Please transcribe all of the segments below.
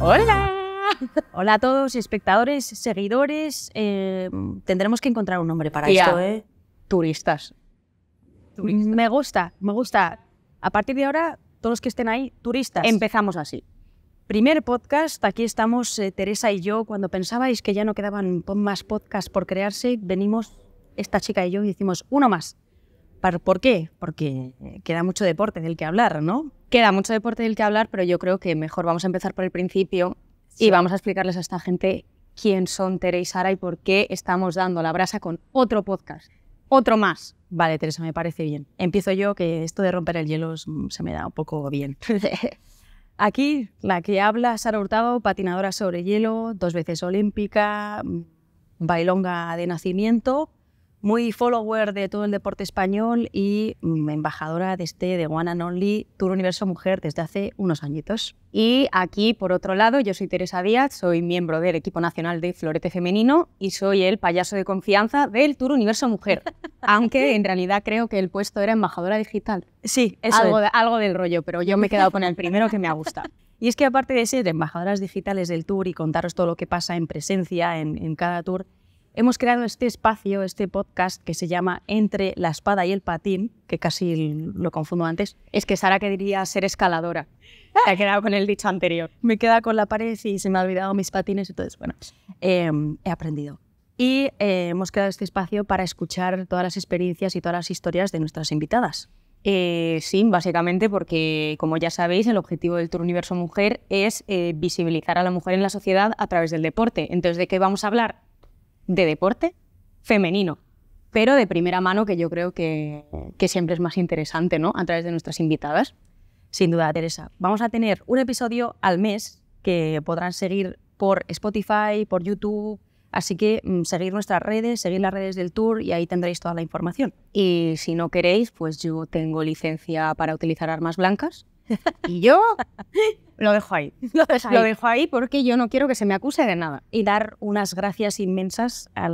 Hola. Hola a todos, espectadores, seguidores. Eh, tendremos que encontrar un nombre para esto, ¿eh? turistas. Me gusta, me gusta. A partir de ahora, todos los que estén ahí, turistas. Empezamos así. Primer podcast, aquí estamos eh, Teresa y yo. Cuando pensabais que ya no quedaban más podcasts por crearse, venimos esta chica y yo y hicimos uno más. ¿Por qué? Porque eh, queda mucho deporte del que hablar, ¿no? Queda mucho deporte del que hablar, pero yo creo que mejor vamos a empezar por el principio y vamos a explicarles a esta gente quién son Teresa y Sara y por qué estamos dando la brasa con otro podcast. Otro más. Vale, Teresa, me parece bien. Empiezo yo, que esto de romper el hielo mm, se me da un poco bien. Aquí, la que habla, Sara Hurtado, patinadora sobre hielo, dos veces olímpica, bailonga de nacimiento, muy follower de todo el deporte español y mm, embajadora de este de One and Only Tour Universo Mujer desde hace unos añitos. Y aquí, por otro lado, yo soy Teresa Díaz, soy miembro del equipo nacional de Florete Femenino y soy el payaso de confianza del Tour Universo Mujer, aunque en realidad creo que el puesto era embajadora digital. Sí, eso algo, es. algo del rollo, pero yo me he quedado con el primero que me ha gustado. Y es que aparte de ser embajadoras digitales del tour y contaros todo lo que pasa en presencia en cada tour, hemos creado este espacio, este podcast que se llama Entre la espada y el patín, que casi lo confundo antes, es que Sara quería ser escaladora. Ah. Se ha quedado con el dicho anterior. Me queda con la pared y se me ha olvidado mis patines, entonces, bueno, em, he aprendido. Y eh, hemos creado este espacio para escuchar todas las experiencias y todas las historias de nuestras invitadas. Eh, sí, básicamente porque, como ya sabéis, el objetivo del Tour Universo Mujer es eh, visibilizar a la mujer en la sociedad a través del deporte. Entonces, ¿de qué vamos a hablar? de deporte femenino, pero de primera mano, que yo creo que, siempre es más interesante, ¿no? A través de nuestras invitadas. Sin duda, Teresa. Vamos a tener un episodio al mes que podrán seguir por Spotify, por YouTube. Así que mm, seguir nuestras redes, seguir las redes del tour y ahí tendréis toda la información. Y si no queréis, pues yo tengo licencia para utilizar armas blancas. y yo lo dejo ahí. Lo dejo ahí. porque yo no quiero que se me acuse de nada. Y dar unas gracias inmensas a,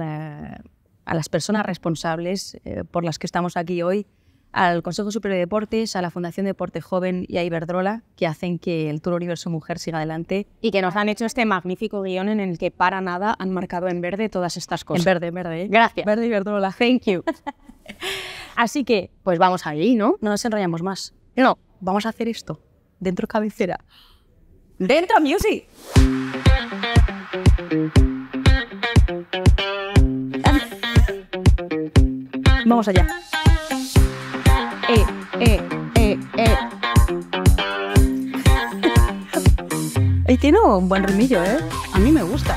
las personas responsables eh, por las que estamos aquí hoy, al Consejo Superior de Deportes, a la Fundación Deporte Joven y a Iberdrola, que hacen que el Tour Universo Mujer siga adelante y que nos han hecho este magnífico guión en el que para nada han marcado en verde todas estas cosas. En verde, verde. ¿eh? Gracias. Verde Iberdrola. Thank you. Así que, pues vamos ahí, ¿no? No nos enrollamos más. No, vamos a hacer esto dentro cabecera. Dentro music. Ah. Vamos allá. Eh, eh, eh, eh. Y eh, tiene un buen remillo ¿eh? A mí me gusta.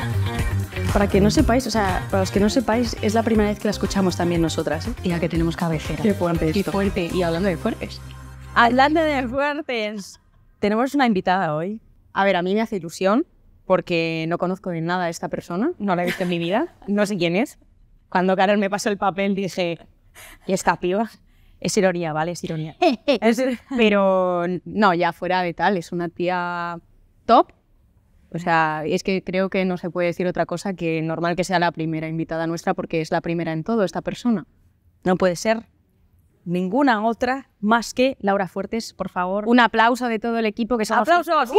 Para que no sepáis, o sea, para los que no sepáis, es la primera vez que la escuchamos también nosotras, ¿eh? Y ya que tenemos cabecera. Qué fuerte fuerte. Y hablando de fuertes. Hablando de fuertes. Tenemos una invitada hoy. A ver, a mí me hace ilusión porque no conozco de nada a esta persona, no la he visto en mi vida, no sé quién es. Cuando Karen me pasó el papel dije, ¿y esta piba? Es ironía, ¿vale? Es ironía. pero no, ya fuera de tal, es una tía top. O sea, es que creo que no se puede decir otra cosa que normal que sea la primera invitada nuestra porque es la primera en todo esta persona. No puede ser ninguna otra más que Laura Fuertes, por favor. Un aplauso de todo el equipo que somos. ¡Aplausos!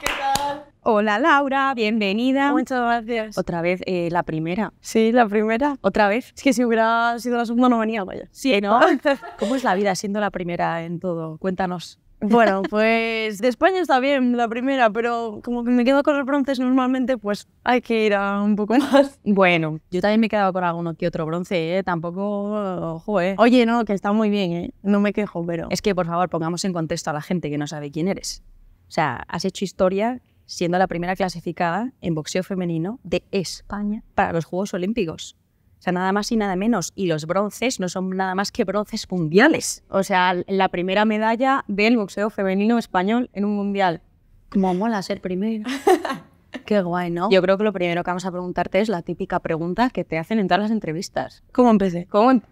¿Qué tal? Hola Laura, bienvenida. Muchas gracias. Otra vez eh, la primera. Sí, la primera. Otra vez. Es que si hubiera sido la segunda no venía, vaya. Sí, ¿no? ¿Cómo es la vida siendo la primera en todo? Cuéntanos. Bueno, pues de España está bien la primera, pero como que me quedo con los bronces normalmente, pues hay que ir a un poco más. Bueno, yo también me he quedado con alguno que otro bronce, ¿eh? Tampoco, ojo, ¿eh? Oye, no, que está muy bien, ¿eh? No me quejo, pero... Es que, por favor, pongamos en contexto a la gente que no sabe quién eres. O sea, has hecho historia siendo la primera clasificada en boxeo femenino de España para los Juegos Olímpicos. O sea, nada más y nada menos. Y los bronces no son nada más que bronces mundiales. O sea, la primera medalla del boxeo femenino español en un mundial. ¿Cómo mola ser primero? Qué guay, ¿no? Yo creo que lo primero que vamos a preguntarte es la típica pregunta que te hacen en todas las entrevistas. ¿Cómo empecé? ¿Cómo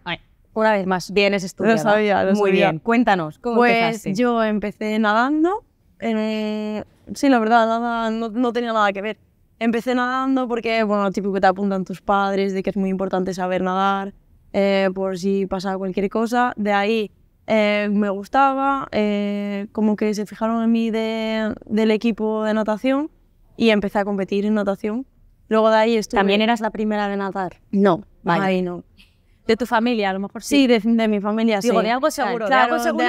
una vez más, vienes estudiada. Lo sabía, lo Muy bien, cuéntanos, ¿cómo pues yo empecé nadando. Eh, sí, la verdad, nada, no tenía nada que ver Empecé nadando porque, bueno, típico que te apuntan tus padres de que es muy importante saber nadar eh, por si pasa cualquier cosa. De ahí eh, me gustaba, eh, como que se fijaron en mí de, del equipo de natación y empecé a competir en natación. Luego de ahí estuve... ¿También eras la primera de nadar? No, ahí no. ¿De tu familia, a lo mejor sí? Sí, de, mi familia, Digo, de algo seguro, claro, seguro.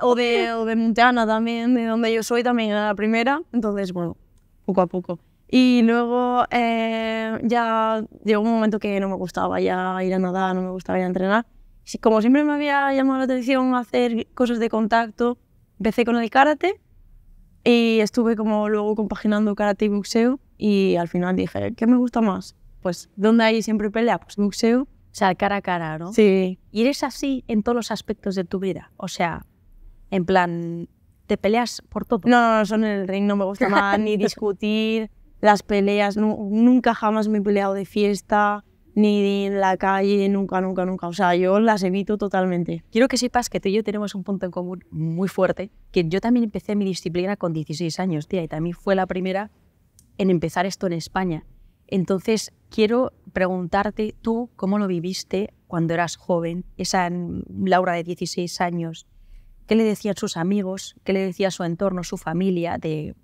o, de, o de Montana también, de donde yo soy también era la primera. Entonces, bueno, poco a poco. Y luego eh, ya llegó un momento que no me gustaba ya ir a nadar, no me gustaba ir a entrenar. como siempre me había llamado la atención hacer cosas de contacto, empecé con el karate y estuve como luego compaginando karate y boxeo y al final dije, ¿qué me gusta más? Pues, ¿dónde hay siempre pelea? Pues boxeo. O sea, cara a cara, ¿no? Sí. Y eres así en todos los aspectos de tu vida. O sea, en plan, te peleas por todo. No, no, no, son el ring no me gusta más, ni discutir, las peleas, nunca jamás me he peleado de fiesta, ni en la calle, nunca, nunca, nunca. O sea, yo las evito totalmente. Quiero que sepas que tú y yo tenemos un punto en común muy fuerte, que yo también empecé mi disciplina con 16 años, tía, y también fue la primera en empezar esto en España. Entonces, quiero preguntarte tú cómo lo viviste cuando eras joven, esa Laura de 16 años. ¿Qué le decían sus amigos? ¿Qué le decía su entorno, su familia? De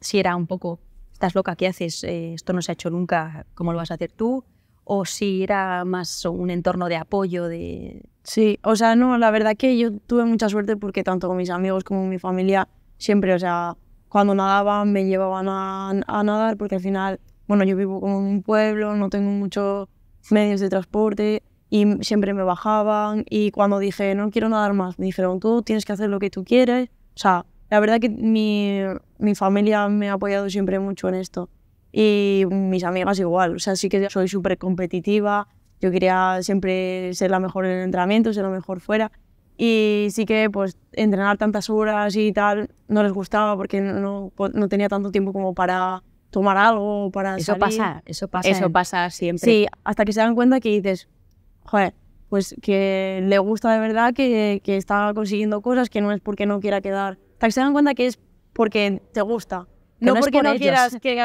si era un poco estás loca, ¿qué haces? Eh, esto no se ha hecho nunca, ¿cómo lo vas a hacer tú? O si era más un entorno de apoyo, de... Sí, o sea, no, la verdad que yo tuve mucha suerte porque tanto con mis amigos como con mi familia siempre, o sea, cuando nadaban me llevaban a, a nadar porque al final, bueno, yo vivo como en un pueblo, no tengo muchos medios de transporte y siempre me bajaban y cuando dije no quiero nadar más, me dijeron tú tienes que hacer lo que tú quieres, o sea, la verdad que mi, mi familia me ha apoyado siempre mucho en esto y mis amigas igual. O sea, sí que soy súper competitiva, yo quería siempre ser la mejor en el entrenamiento, ser la mejor fuera. Y sí que pues entrenar tantas horas y tal no les gustaba porque no, no tenía tanto tiempo como para tomar algo, para Eso pasa, eso pasa. Eso pasa siempre. Sí, hasta que se dan cuenta que dices, joder, pues que le gusta de verdad, que, que está consiguiendo cosas, que no es porque no quiera quedar para se dan cuenta que es porque te gusta. No, porque no quieras que no,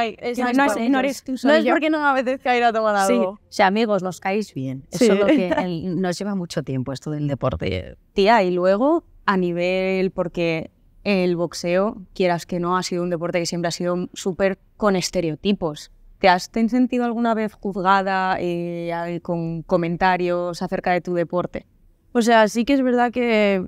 es, porque no a veces ir a tomar algo. Sí. amigos, nos caéis bien. Es solo que nos lleva mucho tiempo esto del deporte. Tía, y luego a nivel, porque el boxeo, quieras que no, ha sido un deporte que siempre ha sido súper con estereotipos. ¿Te has sentido alguna vez juzgada eh, con comentarios acerca de tu deporte? O sea, sí que es verdad que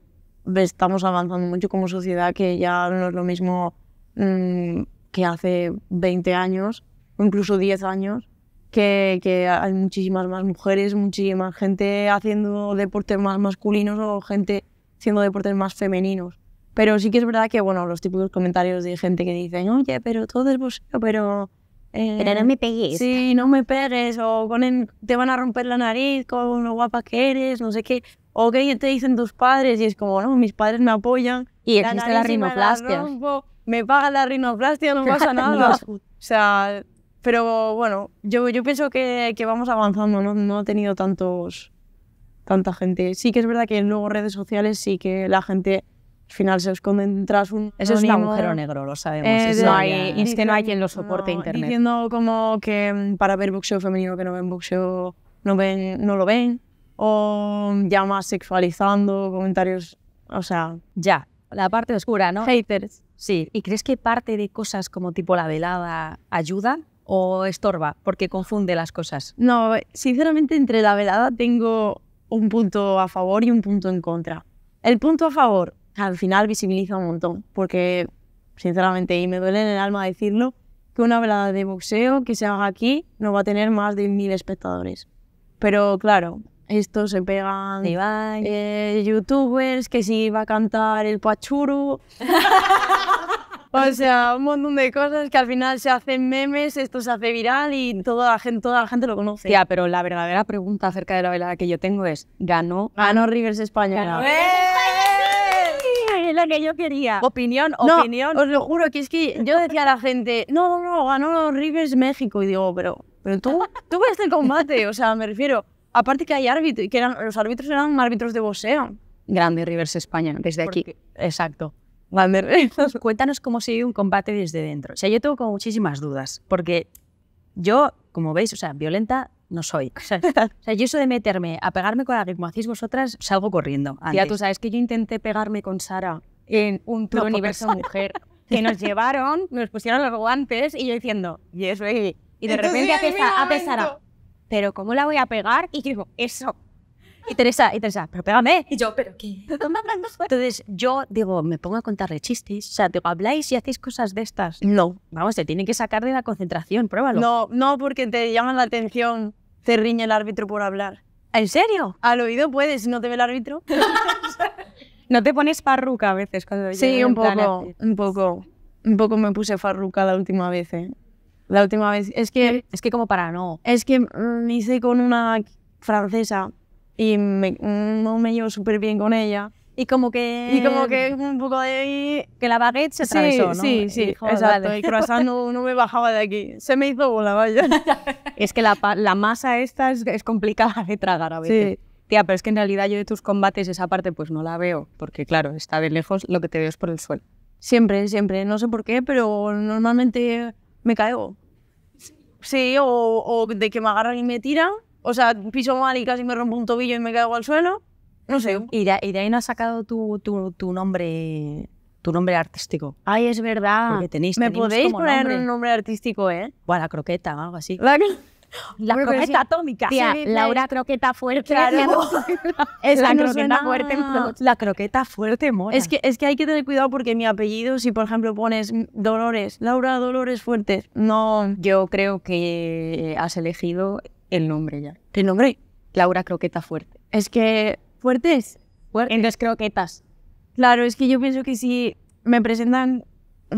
estamos avanzando mucho como sociedad, que ya no es lo mismo mm, que hace 20 años, o incluso 10 años, que, que, hay muchísimas más mujeres, muchísima gente haciendo deportes más masculinos o gente haciendo deportes más femeninos. Pero sí que es verdad que, bueno, los típicos comentarios de gente que dicen, oye, pero todo es pero... Eh, pero no me pegues. Sí, no me pegues, o te van a romper la nariz con lo guapa que eres, no sé qué. O te dicen tus padres y es como, no, mis padres me apoyan. Y existe la, rinoplastia. Me, pagan la rinoplastia, no pasa nada. O sea, pero bueno, yo, yo pienso que, que vamos avanzando, ¿no? no he tenido tantos tanta gente. Sí que es verdad que luego redes sociales sí que la gente al final se esconden tras un Eso es un agujero negro, lo sabemos. Eh, no hay, es que no hay quien lo soporte internet. Diciendo como que para ver boxeo femenino que no ven boxeo, no, ven, no lo ven o ya más sexualizando, comentarios, o sea... Ya, la parte oscura, ¿no? Haters. Sí, ¿y crees que parte de cosas como tipo la velada ayuda o estorba? Porque confunde las cosas. No, sinceramente entre la velada tengo un punto a favor y un punto en contra. El punto a favor, al final visibiliza un montón, porque sinceramente, y me duele en el alma decirlo, que una velada de boxeo que se haga aquí no va a tener más de mil espectadores. Pero claro, estos se pegan eh, youtubers, que si va a cantar el Pachuru. o sea, un montón de cosas que al final se hacen memes, esto se hace viral y toda la gente, toda la gente lo conoce. Tía, pero la verdadera pregunta acerca de la velada que yo tengo es, ¿ganó? Ganó Rivers Española. ¡Ganó! ¡Eh! la que yo quería. Opinión, opinión. Os lo juro que es que yo decía a la gente, no, no, no, ganó Rivers México. Y digo, pero, pero tú, tú ves el combate. O sea, me refiero, Aparte que hay árbitros, que eran, los árbitros eran árbitros de boxeo. Grande Rivers España, desde aquí. Exacto. Cuéntanos cómo se un combate desde dentro. O sea, yo tengo muchísimas dudas, porque yo, como veis, o sea, violenta no soy. O sea, yo eso de meterme a pegarme con alguien como hacéis vosotras, salgo corriendo. Ya tú sabes que yo intenté pegarme con Sara en un no, universo mujer que nos llevaron, nos pusieron los guantes y yo diciendo, yes, baby. Y de repente a, pesar, a pesar pero ¿cómo la voy a pegar? Y yo digo, eso. Y Teresa, y Teresa, pero pégame. Y yo, ¿pero qué? Entonces yo digo, me pongo a contarle chistes. O sea, digo, habláis y hacéis cosas de estas. No. Vamos, te tienen que sacar de la concentración, pruébalo. No, no, porque te llama la atención, te riñe el árbitro por hablar. ¿En serio? Al oído puedes, no te ve el árbitro. ¿No te pones parruca a veces cuando Sí, un poco, un poco. Un poco me puse farruca la última vez, ¿eh? La última vez. Es que, es que como para no. Es que me mm, hice con una francesa y me, mm, no me llevo súper bien con ella. Y como que... Y como que un poco de... Que la baguette se atravesó, ¿no? Sí, sí, exacto. Y croissant no, me bajaba de aquí. Se me hizo bola, vaya. es que la, la masa esta es, es, complicada de tragar a veces. Tía, pero es que en realidad yo de tus combates esa parte pues no la veo. Porque claro, está de lejos, lo que te veo es por el suelo. Siempre, siempre. No sé por qué, pero normalmente me caigo. Sí, o, o de que me agarran y me tiran. O sea, piso mal y casi me rompo un tobillo y me caigo al suelo. No sé. Y de, ahí no has sacado tu, tu, nombre tu nombre artístico. Ay, es verdad. tenéis, Me podéis poner un nombre artístico, ¿eh? Bueno, la croqueta o algo así. La croqueta atómica. Laura, croqueta fuerte. Claro. Es la croqueta fuerte. La croqueta fuerte mola. Es que, es que hay que tener cuidado porque mi apellido, si por ejemplo pones Dolores, Laura Dolores Fuertes, no. Yo creo que has elegido el nombre ya. ¿El nombre? Laura Croqueta Fuerte. Es que fuertes. en las croquetas. Claro, es que yo pienso que si me presentan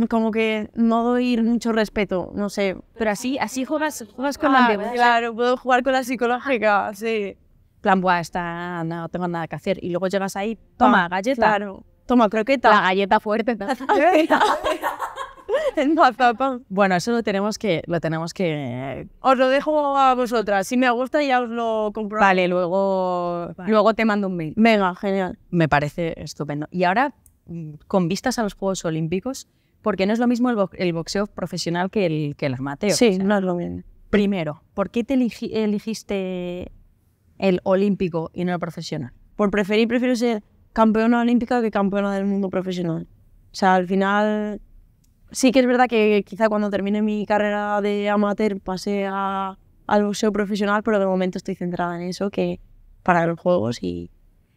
como que no doy mucho respeto, no sé. Pero así, así juegas, con la ah, la Claro, puedo jugar con la psicológica, sí. Plan, está, no tengo nada que hacer. Y luego llegas ahí, toma, ah, galleta. Claro. Toma, croqueta. La galleta fuerte. Bueno, eso lo tenemos que... Lo tenemos que... Os lo dejo a vosotras. Si me gusta ya os lo compro. Vale, luego, vale. luego te mando un mail. Venga, genial. Me parece estupendo. Y ahora, mm, con vistas a los Juegos Olímpicos, porque no es lo mismo el, boxeo profesional que el, que amateur. Sí, no es lo mismo. Primero, ¿por qué te elegiste el olímpico y no el profesional? Por preferir, prefiero ser campeona olímpica que campeona del mundo profesional. O sea, al final, sí que es verdad que quizá cuando termine mi carrera de amateur pase a, al boxeo profesional, pero de momento estoy centrada en eso, que para los juegos y...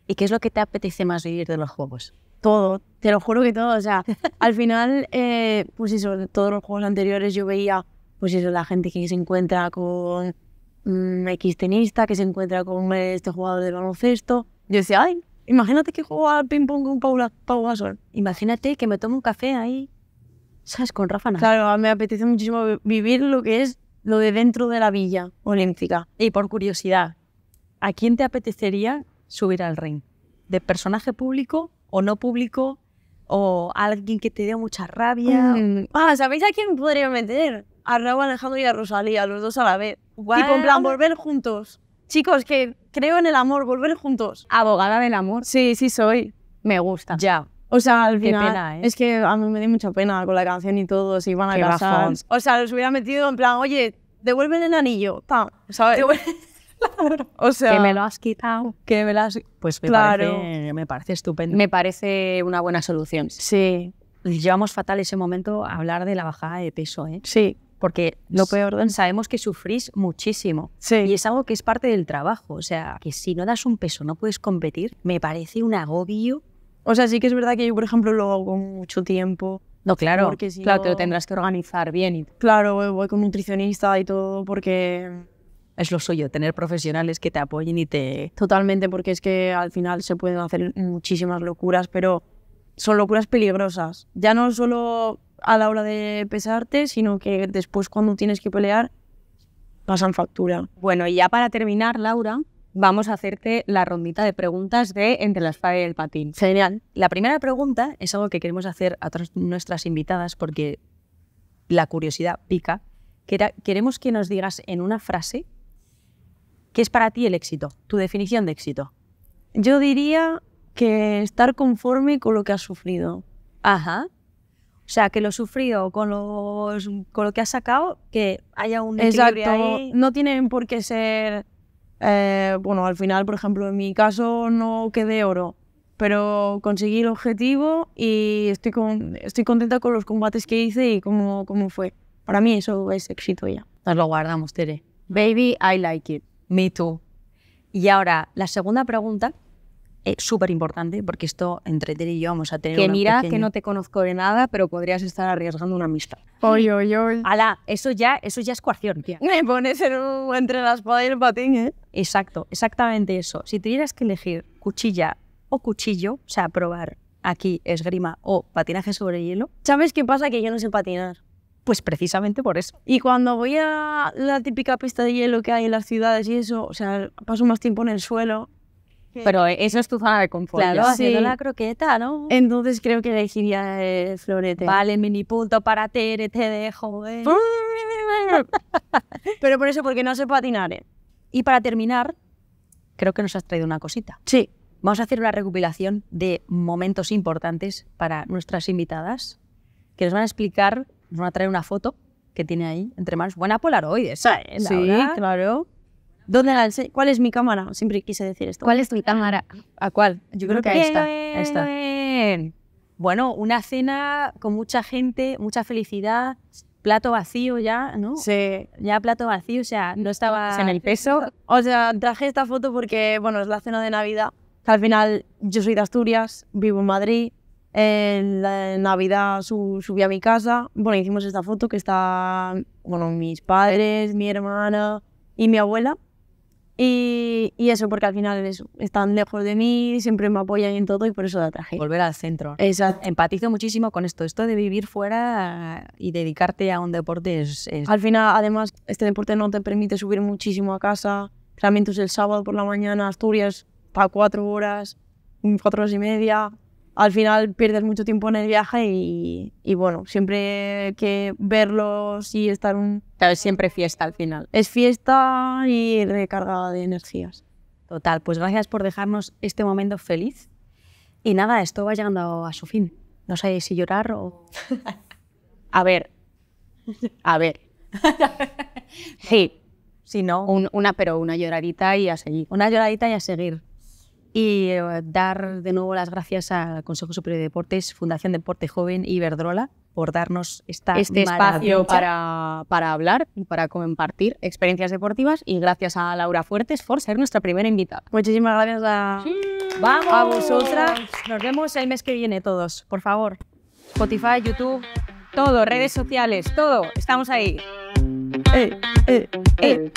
¿Y qué es lo que te apetece más vivir de los juegos? todo, te lo juro que todo. O sea, al final, eh, pues eso, todos los juegos anteriores yo veía, pues eso, la gente que se encuentra con un mm, X tenista, que se encuentra con este jugador de baloncesto. Yo decía, ay, imagínate que juego al ping-pong con Paula, Pau Gasol. Imagínate que me tomo un café ahí, ¿sabes? Con Rafa Claro, me apetece muchísimo vivir lo que es lo de dentro de la villa olímpica. Y por curiosidad, ¿a quién te apetecería subir al ring? ¿De personaje público o no público o alguien que te dé mucha rabia. Mm. Ah, ¿sabéis a quién podría meter? A Raúl Alejandro y a Rosalía, los dos a la vez. y Tipo, en plan, volver juntos. Chicos, que creo en el amor, volver juntos. Abogada del amor. Sí, sí soy. Me gusta. Ya. O sea, al final, Qué pena, ¿eh? es que a mí me dio mucha pena con la canción y todo, se iban a Qué casar. O sea, los hubiera metido en plan, oye, devuelven el anillo, pam, ¿sabes? Claro. O sea, que me lo has quitado. Que me lo has... Pues me, claro. parece, me parece estupendo. Me parece una buena solución. Sí. Llevamos fatal ese momento a hablar de la bajada de peso, ¿eh? Sí. Porque lo peor, sabemos que sufrís muchísimo. Sí. Y es algo que es parte del trabajo. O sea, que si no das un peso no puedes competir, me parece un agobio. O sea, sí que es verdad que yo, por ejemplo, lo hago con mucho tiempo. No, claro, claro, te lo tendrás que organizar bien. Y... Claro, voy con nutricionista y todo porque es lo suyo, tener profesionales que te apoyen y te... Totalmente, porque es que al final se pueden hacer muchísimas locuras, pero son locuras peligrosas. Ya no solo a la hora de pesarte, sino que después cuando tienes que pelear, pasan factura. Bueno, y ya para terminar, Laura, vamos a hacerte la rondita de preguntas de Entre las espada y el patín. Genial. La primera pregunta es algo que queremos hacer a todas nuestras invitadas porque la curiosidad pica. queremos que nos digas en una frase ¿Qué es para ti el éxito? Tu definición de éxito. Yo diría que estar conforme con lo que has sufrido. Ajá. O sea, que lo sufrido con, los, con lo que has sacado, que haya un equilibrio Exacto. No tienen por qué ser... Eh, bueno, al final, por ejemplo, en mi caso no quedé oro, pero conseguí el objetivo y estoy, con, estoy contenta con los combates que hice y cómo, cómo fue. Para mí eso es éxito ya. Nos lo guardamos, Tere. Baby, I like it. Me too. Y ahora, la segunda pregunta, es eh, súper importante, porque esto entre ti y yo vamos a tener. Que mira, que no te conozco de nada, pero podrías estar arriesgando una amistad. Oy, oy, oy. Ala, eso ya, eso ya es coacción, tía. Me pones entre la espada y el patín, ¿eh? Exacto, exactamente eso. Si tuvieras que elegir cuchilla o cuchillo, o sea, probar aquí esgrima o patinaje sobre hielo, ¿sabes qué pasa? Que yo no sé patinar. Pues precisamente por eso. Y cuando voy a la típica pista de hielo que hay en las ciudades y eso, o sea, paso más tiempo en el suelo. Pero eso es tu zona de confort. Claro, haciendo la croqueta, ¿no? Entonces creo que elegiría el florete. Vale, mini punto para Tere, te dejo. ¿eh? Pero por eso, porque no sé patinar, ¿eh? Y para terminar, creo que nos has traído una cosita. Sí. Vamos a hacer una recopilación de momentos importantes para nuestras invitadas que nos van a explicar nos van a traer una foto que tiene ahí entre manos. Buena Polaroid, esa, ¿eh? Sí, claro. ¿Dónde la ¿Cuál es mi cámara? Siempre quise decir esto. ¿Cuál es tu cámara? ¿A cuál? Yo creo, que, ahí está esta. esta. Bueno, una cena con mucha gente, mucha felicidad, plato vacío ya, ¿no? Sí. Ya plato vacío, o sea, no estaba... Pues en el peso. O sea, traje esta foto porque, bueno, es la cena de Navidad. Al final, yo soy de Asturias, vivo en Madrid, en, la, Navidad subí a mi casa, bueno, hicimos esta foto que está, bueno, mis padres, mi hermana y mi abuela. Y, y eso, porque al final están lejos de mí, siempre me apoyan en todo y por eso la traje. Volver al centro. Empatizo muchísimo con esto. Esto de vivir fuera y dedicarte a un deporte Al final, además, este deporte no te permite subir muchísimo a casa. Realmente es el sábado por la mañana, Asturias, para cuatro horas, cuatro horas y media al final pierdes mucho tiempo en el viaje y, bueno, siempre que verlos y estar un... es siempre fiesta al final. Es fiesta y recarga de energías. Total, pues gracias por dejarnos este momento feliz. Y nada, esto va llegando a su fin. No sé si llorar o... a ver, a ver. sí. Si no. una, pero una lloradita y a seguir. Una lloradita y a seguir. Y eh, dar de nuevo las gracias al Consejo Superior de Deportes, Fundación Deporte Joven y Verdrola por darnos este espacio para, hablar y para compartir experiencias deportivas. Y gracias a Laura Fuertes por ser nuestra primera invitada. Muchísimas gracias a, vosotras. Nos vemos el mes que viene todos, por favor. Spotify, YouTube, todo, redes sociales, todo. Estamos ahí. Eh, eh,